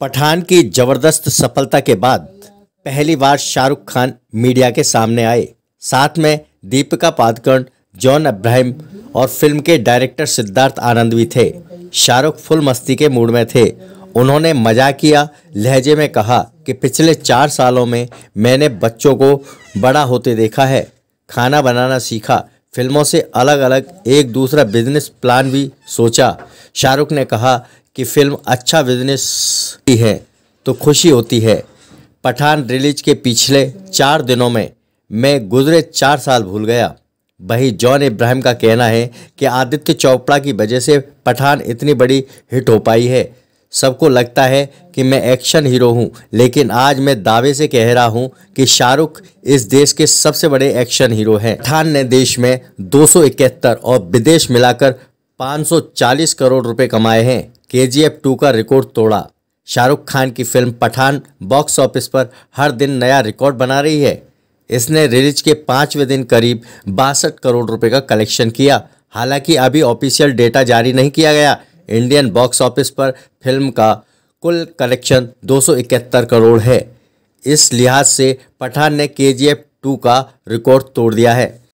पठान की जबरदस्त सफलता के बाद पहली बार शाहरुख खान मीडिया के सामने आए साथ में दीपिका पादुकोण जॉन अब्राहम और फिल्म के डायरेक्टर सिद्धार्थ आनंद भी थे शाहरुख फुल मस्ती के मूड में थे उन्होंने किया लहजे में कहा कि पिछले चार सालों में मैंने बच्चों को बड़ा होते देखा है खाना बनाना सीखा फिल्मों से अलग अलग एक दूसरा बिजनेस प्लान भी सोचा शाहरुख ने कहा कि फिल्म अच्छा बिजनेस की है तो खुशी होती है पठान रिलीज के पिछले चार दिनों में मैं गुजरे चार साल भूल गया वही जॉन इब्राहिम का कहना है कि आदित्य चोपड़ा की वजह से पठान इतनी बड़ी हिट हो पाई है सबको लगता है कि मैं एक्शन हीरो हूं लेकिन आज मैं दावे से कह रहा हूं कि शाहरुख इस देश के सबसे बड़े एक्शन हीरो हैं पठान ने देश में दो और विदेश मिलाकर 540 करोड़ रुपए कमाए हैं के जी एफ टू का रिकॉर्ड तोड़ा शाहरुख खान की फिल्म पठान बॉक्स ऑफिस पर हर दिन नया रिकॉर्ड बना रही है इसने रिलीज के पाँचवें दिन करीब बासठ करोड़ रुपए का कलेक्शन किया हालांकि अभी ऑफिशियल डेटा जारी नहीं किया गया इंडियन बॉक्स ऑफिस पर फिल्म का कुल कलेक्शन दो करोड़ है इस लिहाज से पठान ने के जी एफ टू का रिकॉर्ड तोड़ दिया है